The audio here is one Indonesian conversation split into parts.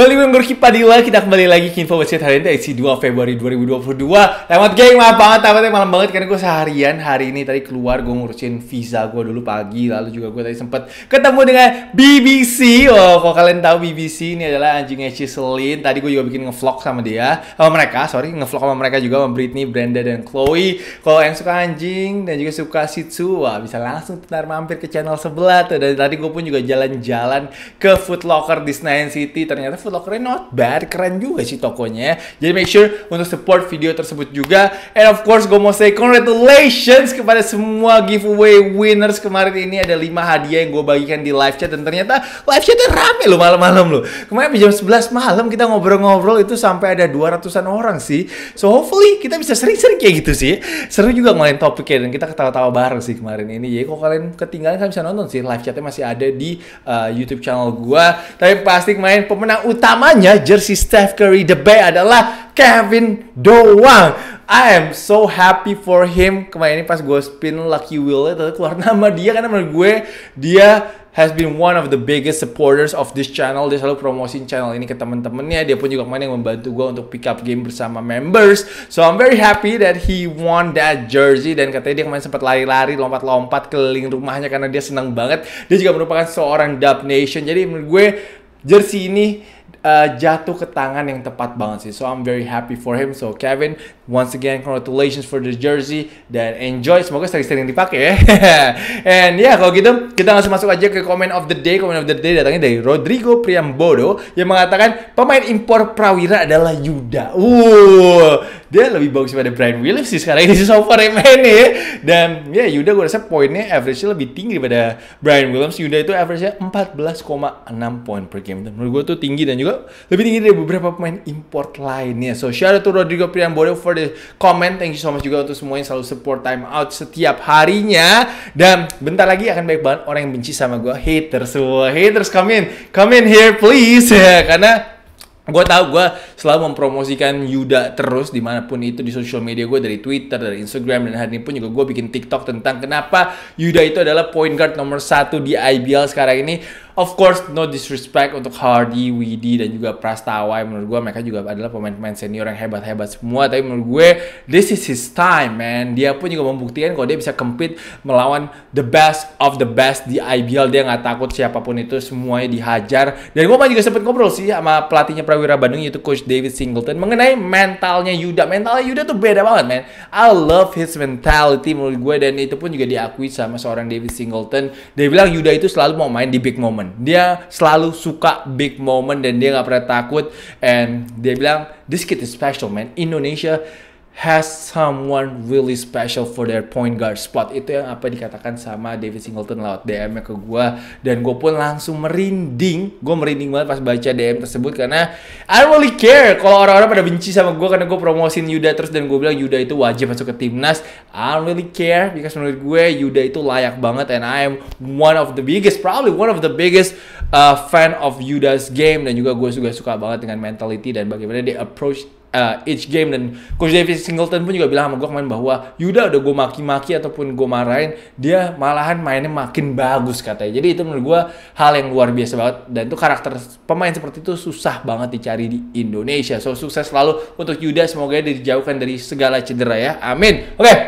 Balik dengan Gorky Padilla, kita kembali lagi ke Info Website hari ini edisi 2 Februari 2022 Lewat geng, maaf banget, Tapi malam banget karena gue seharian hari ini tadi keluar gue ngurusin visa gue dulu pagi Lalu juga gue tadi sempet ketemu dengan BBC Oh, kalau kalian tahu BBC ini adalah anjingnya Ciselin Tadi gue juga bikin ngevlog sama dia, sama mereka, sorry ngevlog sama mereka juga sama Britney, Brenda, dan Chloe Kalau yang suka anjing dan juga suka Shih Tzu, wah bisa langsung ntar mampir ke channel sebelah tuh Dan tadi gue pun juga jalan-jalan ke Food Locker di Senayan City Ternyata Food Food keren not bad, keren juga sih tokonya. Ya. Jadi make sure untuk support video tersebut juga. And of course, gue mau say congratulations kepada semua giveaway winners kemarin ini. Ada 5 hadiah yang gue bagikan di live chat. Dan ternyata live chatnya rame loh malam-malam loh. Kemarin jam 11 malam kita ngobrol-ngobrol itu sampai ada 200-an orang sih. So hopefully kita bisa sering-sering kayak gitu sih. Seru juga ngelain topiknya dan kita ketawa-tawa bareng sih kemarin ini. Jadi kalau kalian ketinggalan kalian bisa nonton sih live chatnya masih ada di uh, YouTube channel gue. Tapi pasti main pemenang utamanya jersey Steph Curry the Bay adalah Kevin Doang. I am so happy for him. Kemarin ini pas gue spin Lucky Will tadi keluar nama dia karena menurut gue dia has been one of the biggest supporters of this channel. Dia selalu promosiin channel ini ke temen-temennya. Dia pun juga main yang membantu gue untuk pick up game bersama members. So I'm very happy that he won that jersey. Dan katanya dia kemarin sempat lari-lari, lompat-lompat keliling rumahnya karena dia senang banget. Dia juga merupakan seorang Dub Nation. Jadi menurut gue jersey ini Eh, jatuh ke tangan yang tepat banget sih. So I'm very happy for him. So Kevin, Once again, congratulations for the jersey dan enjoy. Semoga sering-sering dipakai ya. And ya, yeah, kalau gitu kita langsung masuk aja ke comment of the day. Comment of the day datangnya dari Rodrigo Priambodo yang mengatakan pemain impor Prawira adalah Yuda. Uh, dia lebih bagus pada Brian Williams sih sekarang ini so far ya, main nih. Ya. Dan ya yeah, Yuda gue rasa poinnya average-nya lebih tinggi daripada Brian Williams. Yuda itu average-nya 14,6 poin per game. Dan menurut gue tuh tinggi dan juga lebih tinggi dari beberapa pemain import lainnya. So shout out to Rodrigo Priambodo for the yang Thank you so much juga untuk semua yang selalu support time out setiap harinya. Dan bentar lagi akan baik banget orang yang benci sama gue. Haters semua. Haters come in. Come in here please. Ya, karena gue tau gue selalu mempromosikan Yuda terus dimanapun itu di sosial media gue dari Twitter dari Instagram dan hari ini pun juga gue bikin TikTok tentang kenapa Yuda itu adalah point guard nomor satu di IBL sekarang ini of course no disrespect untuk Hardy, Widi dan juga Prastawa menurut gue mereka juga adalah pemain-pemain senior yang hebat-hebat semua tapi menurut gue this is his time man dia pun juga membuktikan kalau dia bisa compete melawan the best of the best di IBL dia nggak takut siapapun itu semuanya dihajar dan gue juga sempat ngobrol sih sama pelatihnya Prawira Bandung yaitu coach David Singleton mengenai mentalnya Yuda mentalnya Yuda tuh beda banget man I love his mentality menurut gue dan itu pun juga diakui sama seorang David Singleton dia bilang Yuda itu selalu mau main di big moment dia selalu suka big moment dan dia nggak pernah takut. And dia bilang, this kid is special man. Indonesia has someone really special for their point guard spot itu yang apa dikatakan sama David Singleton lewat DM ke gue dan gue pun langsung merinding gue merinding banget pas baca DM tersebut karena I don't really care kalau orang-orang pada benci sama gue karena gue promosin Yuda terus dan gue bilang Yuda itu wajib masuk ke timnas I don't really care because menurut gue Yuda itu layak banget and I am one of the biggest probably one of the biggest uh, fan of Yuda's game dan juga gue juga suka banget dengan mentality dan bagaimana dia approach uh, each game dan coach David Singleton pun juga bilang sama gue kemarin bahwa Yuda udah gue maki-maki ataupun gue marahin dia malahan mainnya makin bagus katanya jadi itu menurut gue hal yang luar biasa banget dan itu karakter pemain seperti itu susah banget dicari di Indonesia so sukses selalu untuk Yuda semoga dia dijauhkan dari segala cedera ya amin oke okay.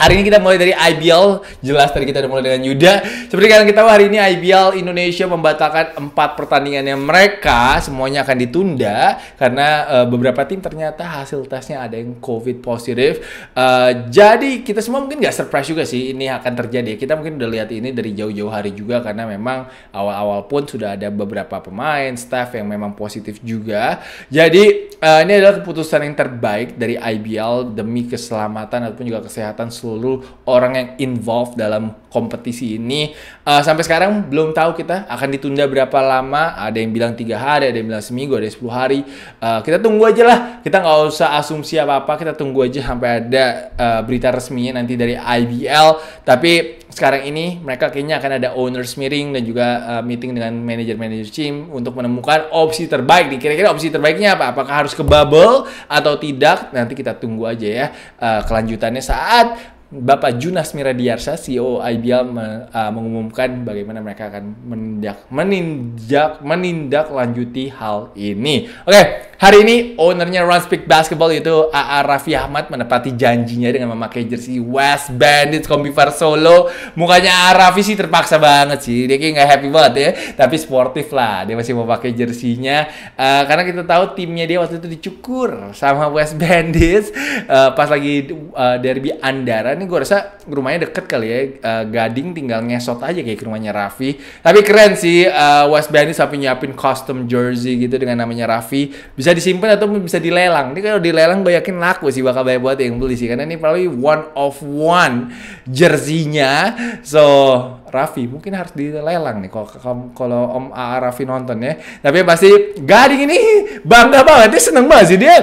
Hari ini kita mulai dari IBL, jelas tadi kita udah mulai dengan Yuda. Seperti kalian kita hari ini IBL Indonesia membatalkan empat pertandingan yang mereka, semuanya akan ditunda karena uh, beberapa tim ternyata hasil tesnya ada yang COVID positif. Uh, jadi kita semua mungkin nggak surprise juga sih ini akan terjadi. Kita mungkin udah lihat ini dari jauh-jauh hari juga karena memang awal-awal pun sudah ada beberapa pemain, staff yang memang positif juga. Jadi uh, ini adalah keputusan yang terbaik dari IBL demi keselamatan ataupun juga kesehatan seluruh seluruh orang yang involved dalam kompetisi ini. Uh, sampai sekarang belum tahu kita akan ditunda berapa lama. Ada yang bilang tiga hari, ada yang bilang seminggu, ada yang 10 hari. Uh, kita tunggu aja lah. Kita nggak usah asumsi apa-apa. Kita tunggu aja sampai ada uh, berita resminya nanti dari IBL. Tapi sekarang ini mereka kayaknya akan ada owners meeting dan juga uh, meeting dengan manager-manager tim untuk menemukan opsi terbaik nih. Kira-kira opsi terbaiknya apa? Apakah harus ke bubble atau tidak? Nanti kita tunggu aja ya uh, kelanjutannya saat Bapak Junas Miradiarsa, CEO IBL uh, mengumumkan bagaimana mereka akan menindak menindak menindak lanjuti hal ini. Oke, okay, Hari ini ownernya Run Speak Basketball itu AA Raffi Ahmad menepati janjinya dengan memakai jersey West Bandits Combivar Solo. Mukanya AA Raffi sih terpaksa banget sih. Dia kayak gak happy banget ya. Tapi sportif lah. Dia masih mau pakai jersinya. Uh, karena kita tahu timnya dia waktu itu dicukur sama West Bandits. Uh, eh, pas lagi uh, derby Andara. Ini gue rasa rumahnya deket kali ya. Uh, gading tinggal ngesot aja kayak ke rumahnya Raffi. Tapi keren sih uh, West Bandits sampai nyiapin custom jersey gitu dengan namanya Raffi. Bisa bisa disimpan atau bisa dilelang. Ini kalau dilelang gue yakin laku sih bakal banyak buat yang beli sih karena ini probably one of one jersinya. So Raffi mungkin harus dilelang nih kalau kalau Om A Raffi nonton ya. Tapi pasti Gading ini bangga banget, dia seneng banget sih dia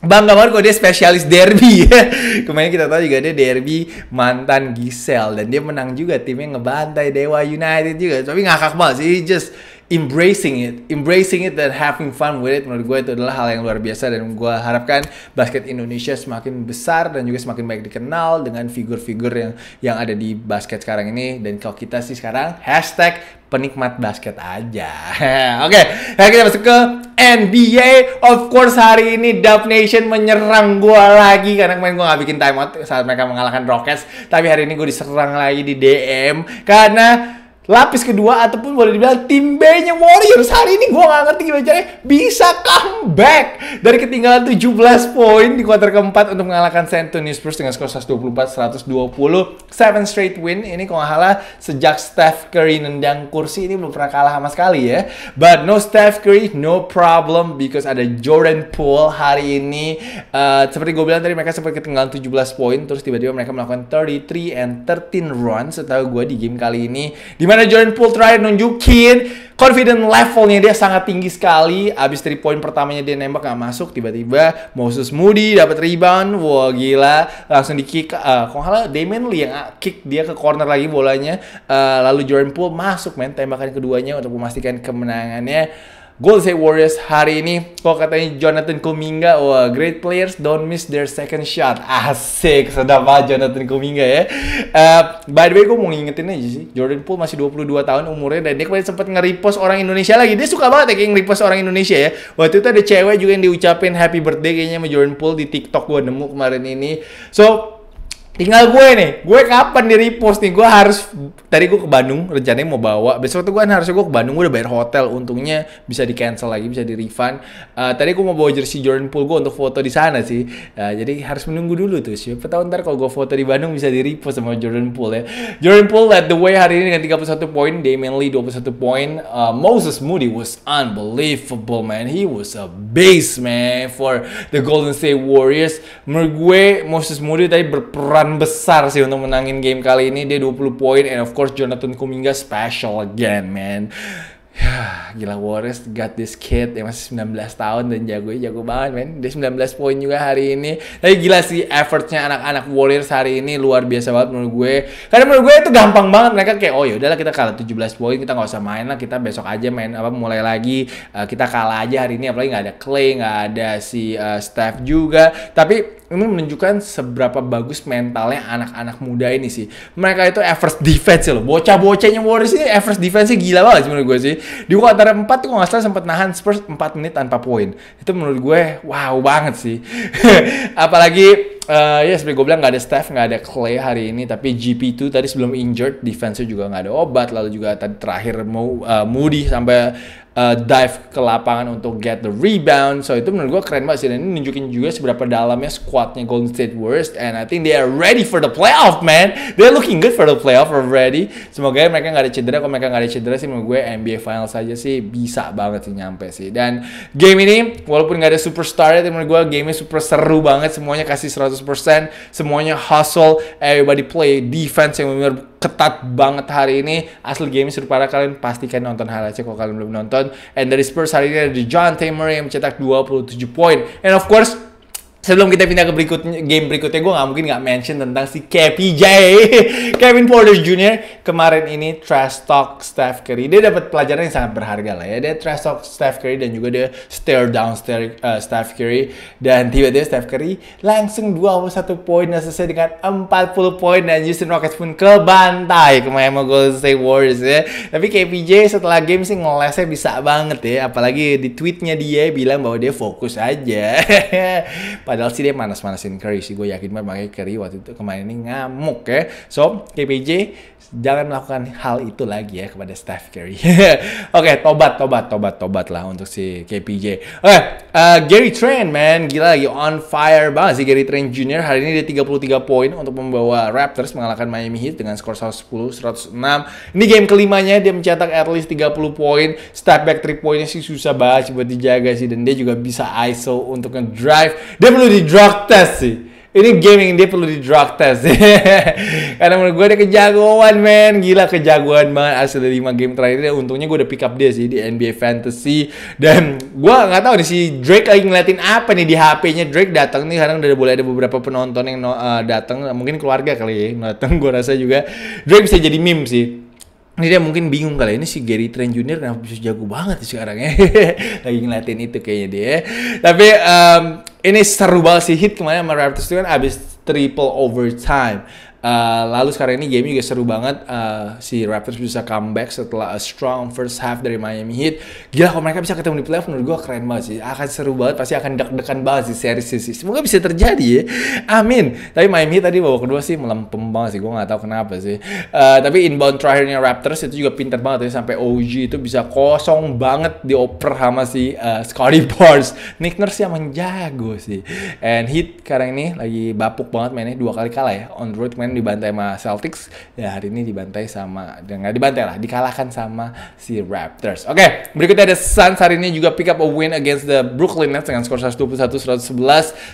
bangga banget kok dia spesialis derby ya. Kemarin kita tahu juga dia derby mantan Gisel dan dia menang juga timnya ngebantai Dewa United juga. Tapi ngakak banget sih, just embracing it, embracing it dan having fun with it menurut gue itu adalah hal yang luar biasa dan gue harapkan basket Indonesia semakin besar dan juga semakin baik dikenal dengan figur-figur yang yang ada di basket sekarang ini dan kalau kita sih sekarang hashtag penikmat basket aja. Oke, okay, nah kita masuk ke NBA. Of course hari ini Dub Nation menyerang gue lagi karena kemarin gue gak bikin timeout saat mereka mengalahkan Rockets, tapi hari ini gue diserang lagi di DM karena lapis kedua ataupun boleh dibilang tim B-nya Warriors hari ini gue gak ngerti gimana caranya bisa comeback dari ketinggalan 17 poin di kuarter keempat untuk mengalahkan San Antonio Spurs dengan skor 124-120 seven straight win ini kalau nggak salah sejak Steph Curry nendang kursi ini belum pernah kalah sama sekali ya but no Steph Curry no problem because ada Jordan Poole hari ini uh, seperti gue bilang tadi mereka sempat ketinggalan 17 poin terus tiba-tiba mereka melakukan 33 and 13 runs setahu gue di game kali ini dimana karena Jordan Poole terakhir nunjukin confident levelnya dia sangat tinggi sekali. Abis 3 point pertamanya dia nembak gak masuk, tiba-tiba Moses Moody dapat rebound, wah gila, langsung di kick. Uh, kok salah Damian Lee yang ah, kick dia ke corner lagi bolanya, uh, lalu Jordan Poole masuk men tembakan keduanya untuk memastikan kemenangannya. Golden State Warriors hari ini kok katanya Jonathan Kuminga wah great players don't miss their second shot asik sedap banget Jonathan Kuminga ya uh, by the way gue mau ngingetin aja sih Jordan Poole masih 22 tahun umurnya dan dia kemarin sempat nge orang Indonesia lagi dia suka banget ya kayak nge-repost orang Indonesia ya waktu itu ada cewek juga yang diucapin happy birthday kayaknya sama Jordan Poole di TikTok gue nemu kemarin ini so Tinggal gue nih, gue kapan di repost nih? Gue harus tadi gue ke Bandung, rencananya mau bawa. Besok tuh gue kan harusnya gue ke Bandung, gue udah bayar hotel. Untungnya bisa di cancel lagi, bisa di refund. Uh, eh, tadi gue mau bawa jersey Jordan Poole gue untuk foto di sana sih. Uh, jadi harus menunggu dulu tuh. Siapa tahu ntar kalau gue foto di Bandung bisa di repost sama Jordan Poole ya. Jordan Poole led the way hari ini dengan 31 poin, Damian Lee 21 poin. Uh, Moses Moody was unbelievable man. He was a base man for the Golden State Warriors. Menurut gue Moses Moody tadi berperan peran besar sih untuk menangin game kali ini. Dia 20 poin and of course Jonathan Kuminga special again, man ya gila Warriors got this kid yang masih 19 tahun dan jago jago banget men dia 19 poin juga hari ini tapi gila sih effortnya anak-anak Warriors hari ini luar biasa banget menurut gue karena menurut gue itu gampang banget mereka kayak oh yaudahlah kita kalah 17 poin kita nggak usah main lah kita besok aja main apa mulai lagi uh, kita kalah aja hari ini apalagi nggak ada Clay nggak ada si uh, Steph juga tapi ini menunjukkan seberapa bagus mentalnya anak-anak muda ini sih. Mereka itu efforts defense loh. Bocah-bocahnya Warriors ini efforts defense gila banget menurut gue sih di antara 4 tuh nggak salah sempat nahan Spurs 4 menit tanpa poin. Itu menurut gue wow banget sih. Apalagi uh, eh, ya seperti gue bilang nggak ada Steph, nggak ada Clay hari ini, tapi GP2 tadi sebelum injured, defense juga nggak ada obat, lalu juga tadi terakhir mau uh, eh, Moody sampai uh, dive ke lapangan untuk get the rebound. So itu menurut gue keren banget sih dan ini nunjukin juga seberapa dalamnya squadnya Golden State Warriors and I think they are ready for the playoff man. They are looking good for the playoff already. Semoga mereka nggak ada cedera. Kalau mereka nggak ada cedera sih menurut gue NBA Finals aja sih bisa banget sih nyampe sih. Dan game ini walaupun nggak ada superstar ya, menurut gue game ini super seru banget. Semuanya kasih 100%. Semuanya hustle. Everybody play defense yang benar ketat banget hari ini. Asli gaming suruh para kalian pastikan nonton ini kalau kalian belum nonton. And dari Spurs hari ini ada John Tamer yang mencetak 27 poin. And of course, Sebelum kita pindah ke berikutnya, game berikutnya, gue nggak mungkin nggak mention tentang si KPJ, Kevin Porter Jr. Kemarin ini trash talk Steph Curry. Dia dapat pelajaran yang sangat berharga lah ya. Dia trash talk Steph Curry dan juga dia stare down stare, uh, Steph Curry. Dan tiba-tiba Steph Curry langsung 21 poin dan selesai dengan 40 poin. Dan Houston Rockets pun ke bantai kemarin sama Golden State Warriors ya. Tapi KPJ setelah game sih ngelesnya bisa banget ya. Apalagi di tweetnya dia bilang bahwa dia fokus aja. Padahal sih dia manas-manasin Curry sih. Gue yakin banget makanya Curry waktu itu kemarin ini ngamuk ya. So, KPJ jangan melakukan hal itu lagi ya kepada Steph Curry. Oke, okay, tobat, tobat, tobat, tobat lah untuk si KPJ. Oke, okay, uh, eh, Gary Trent man. Gila lagi on fire banget sih Gary Trent Jr. Hari ini dia 33 poin untuk membawa Raptors mengalahkan Miami Heat dengan skor 110-106. Ini game kelimanya dia mencetak at least 30 poin. Step back 3 poinnya sih susah banget buat dijaga sih. Dan dia juga bisa ISO untuk nge-drive. Dia perlu di drug test sih ini gaming dia perlu di drug test karena menurut gue dia kejagoan man gila kejagoan banget asli dari 5 game terakhir dia untungnya gue udah pick up dia sih di NBA Fantasy dan gue nggak tahu nih si Drake lagi ngeliatin apa nih di HP-nya Drake datang nih sekarang udah boleh ada beberapa penonton yang uh, datang mungkin keluarga kali ya datang gue rasa juga Drake bisa jadi meme sih ini dia mungkin bingung kali ya, ini si Gary Trent Jr. kenapa bisa jago banget sekarang ya lagi ngeliatin itu kayaknya dia tapi um, ini seru banget sih hit kemarin sama Raptors itu kan abis triple overtime Uh, lalu sekarang ini game juga seru banget uh, si Raptors bisa comeback setelah a strong first half dari Miami Heat. Gila kalau mereka bisa ketemu di playoff menurut gue keren banget sih. Akan seru banget pasti akan deg-degan banget sih series sih. Semoga bisa terjadi ya. Amin. Tapi Miami Heat tadi babak kedua sih melempem banget sih. Gue gak tahu kenapa sih. Uh, tapi inbound terakhirnya Raptors itu juga pintar banget ya sampai OG itu bisa kosong banget dioper sama si uh, Scotty Barnes. Nick Nurse yang menjago sih. And Heat sekarang ini lagi bapuk banget mainnya dua kali kalah ya on the road main kemarin dibantai sama Celtics ya hari ini dibantai sama ya, nggak dibantai lah dikalahkan sama si Raptors oke okay, berikutnya ada Suns hari ini juga pick up a win against the Brooklyn Nets dengan skor 121-111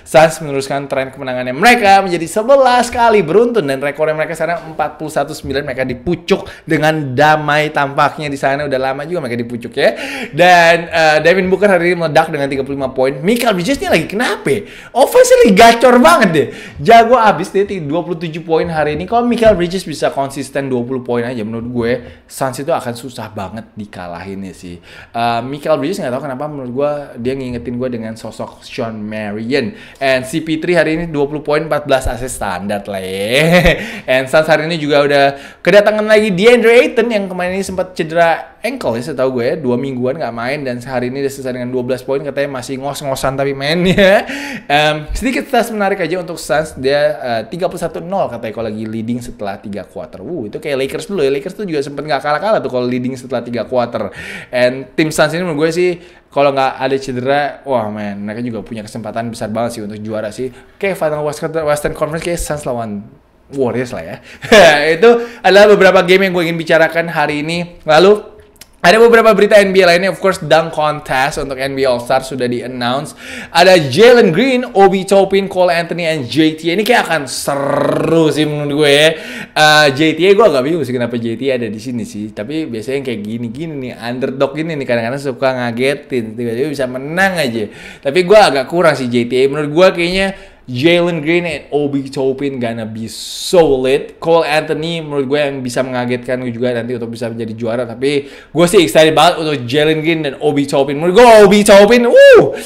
Suns meneruskan tren kemenangannya mereka menjadi 11 kali beruntun dan rekornya mereka sekarang 41-9 mereka dipucuk dengan damai tampaknya di sana udah lama juga mereka dipucuk ya dan uh, Devin Booker hari ini meledak dengan 35 poin Michael Bridges ini lagi kenapa ya? offense lagi gacor banget deh jago abis dia 27 poin poin hari ini. Kalau Michael Bridges bisa konsisten 20 poin aja menurut gue Suns itu akan susah banget dikalahinnya sih. Uh, Michael Bridges nggak tahu kenapa menurut gue dia ngingetin gue dengan sosok Sean Marion. And CP3 hari ini 20 poin 14 assist standar lah ya. And Suns hari ini juga udah kedatangan lagi DeAndre Ayton yang kemarin ini sempat cedera ankle ya setahu gue ya dua mingguan nggak main dan sehari ini dia selesai dengan 12 poin katanya masih ngos-ngosan tapi main ya um, sedikit stats menarik aja untuk Suns dia eh, uh, 31-0 katanya kalau lagi leading setelah tiga quarter Wuh itu kayak Lakers dulu ya Lakers tuh juga sempet nggak kalah-kalah tuh kalau leading setelah tiga quarter and tim Suns ini menurut gue sih kalau nggak ada cedera, wah men, mereka juga punya kesempatan besar banget sih untuk juara sih. Kayak final Western Conference kayak Suns lawan Warriors lah ya. itu adalah beberapa game yang gue ingin bicarakan hari ini. Lalu ada beberapa berita NBA lainnya, of course, dunk contest untuk NBA All-Star sudah di-announce. Ada Jalen Green, Obi Toppin, Cole Anthony, and JT. Ini kayak akan seru sih menurut gue ya. Uh, eh, JTA gue agak bingung sih kenapa JT ada di sini sih. Tapi biasanya kayak gini-gini nih, underdog ini nih kadang-kadang suka ngagetin. Tiba-tiba bisa menang aja. Tapi gue agak kurang sih JT. Menurut gue kayaknya Jalen Green and Obi Toppin gonna be solid. Cole Anthony menurut gue yang bisa mengagetkan gue juga nanti untuk bisa menjadi juara. Tapi gue sih excited banget untuk Jalen Green dan Obi Toppin. Menurut gue Obi Toppin, wuh!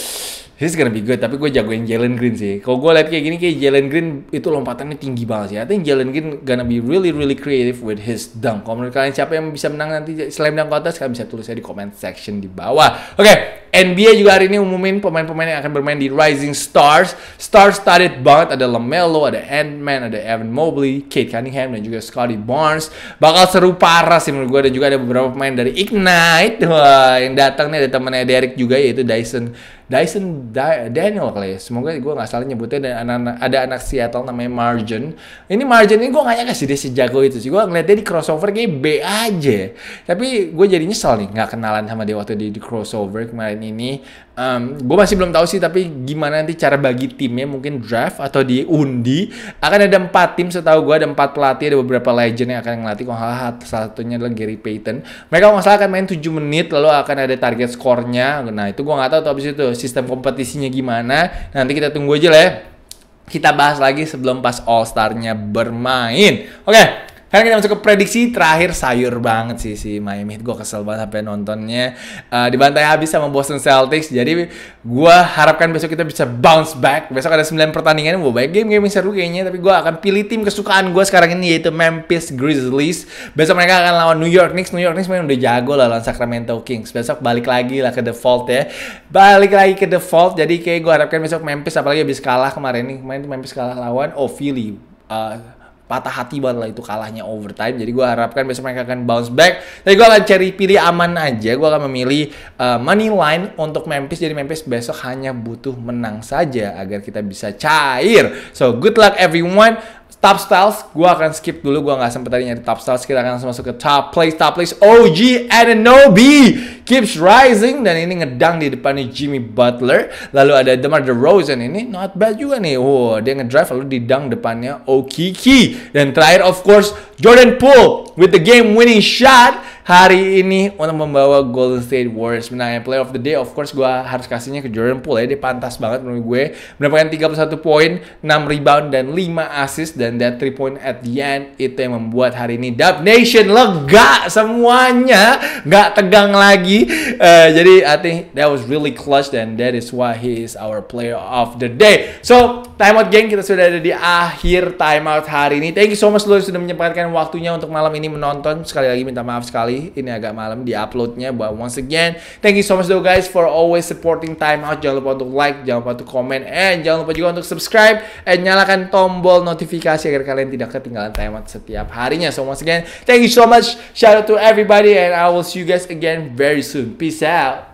He's gonna be good, tapi gue jagoin Jalen Green sih. Kalau gue liat kayak gini, kayak Jalen Green itu lompatannya tinggi banget sih. I think Jalen Green gonna be really really creative with his dunk. Kalau menurut kalian siapa yang bisa menang nanti slam dunk kontes, kalian bisa tulisnya di comment section di bawah. Oke, okay, NBA juga hari ini umumin pemain-pemain yang akan bermain di Rising Stars. Stars started banget, ada LaMelo, ada Ant-Man, ada Evan Mobley, Kate Cunningham, dan juga Scotty Barnes. Bakal seru parah sih menurut gue, dan juga ada beberapa pemain dari Ignite Wah, yang datang nih ada temannya Derek juga, yaitu Dyson Dyson Daniel kali ya. Semoga gue nggak salah nyebutnya dan anak, ada anak Seattle namanya Margin. Ini Margin ini gue nggak nyangka sih dia sejago itu sih. Gue ngeliat dia di crossover kayak B aja. Tapi gue jadi nyesel nih nggak kenalan sama dia waktu di, di crossover kemarin ini. Um, gue masih belum tahu sih tapi gimana nanti cara bagi timnya mungkin draft atau diundi akan ada empat tim setahu gue ada empat pelatih ada beberapa legend yang akan ngelatih kalau salah satunya adalah Gary Payton mereka gak nggak salah akan main 7 menit lalu akan ada target skornya nah itu gue nggak tahu tapi abis itu sistem kompetisinya gimana. Nanti kita tunggu aja lah ya. Kita bahas lagi sebelum pas All Star-nya bermain. Oke, okay. Karena kita masuk ke prediksi terakhir sayur banget sih si Miami Heat. Gue kesel banget sampai nontonnya uh, dibantai habis sama Boston Celtics. Jadi gue harapkan besok kita bisa bounce back. Besok ada 9 pertandingan. Gue banyak game-game yang seru kayaknya. Tapi gue akan pilih tim kesukaan gue sekarang ini yaitu Memphis Grizzlies. Besok mereka akan lawan New York Knicks. New York Knicks memang udah jago lah lawan Sacramento Kings. Besok balik lagi lah ke default ya. Balik lagi ke default. Jadi kayak gue harapkan besok Memphis apalagi habis kalah kemarin nih. Kemarin Memphis kalah lawan Oh patah hati banget lah itu kalahnya overtime. Jadi gue harapkan besok mereka akan bounce back. Tapi gue akan cari pilih aman aja. Gue akan memilih uh, money line untuk Memphis. Jadi Memphis besok hanya butuh menang saja agar kita bisa cair. So good luck everyone. Top Styles, gue akan skip dulu, gue gak sempet tadi nyari Top Styles, kita akan langsung masuk ke Top Place, Top Place, OG Ananobi keeps rising, dan ini ngedang di depannya Jimmy Butler, lalu ada Demar DeRozan ini, not bad juga nih, wow, dia ngedrive lalu didang depannya Okiki, dan terakhir of course Jordan Poole with the game winning shot, hari ini untuk membawa Golden State Warriors menang Player of the Day. Of course, gue harus kasihnya ke Jordan Poole ya. Dia pantas banget menurut gue. Mendapatkan 31 poin, 6 rebound, dan 5 assist. Dan that 3 point at the end, itu yang membuat hari ini Dub Nation lega semuanya. Nggak tegang lagi. Uh, jadi, I think that was really clutch. and that is why he is our Player of the Day. So, Time out geng, kita sudah ada di akhir time out hari ini. Thank you so much lo sudah menyempatkan waktunya untuk malam ini menonton. Sekali lagi minta maaf sekali, ini agak malam di uploadnya. But once again, thank you so much though guys for always supporting time out. Jangan lupa untuk like, jangan lupa untuk comment, and jangan lupa juga untuk subscribe and nyalakan tombol notifikasi agar kalian tidak ketinggalan time out setiap harinya. So once again, thank you so much. Shout out to everybody and I will see you guys again very soon. Peace out.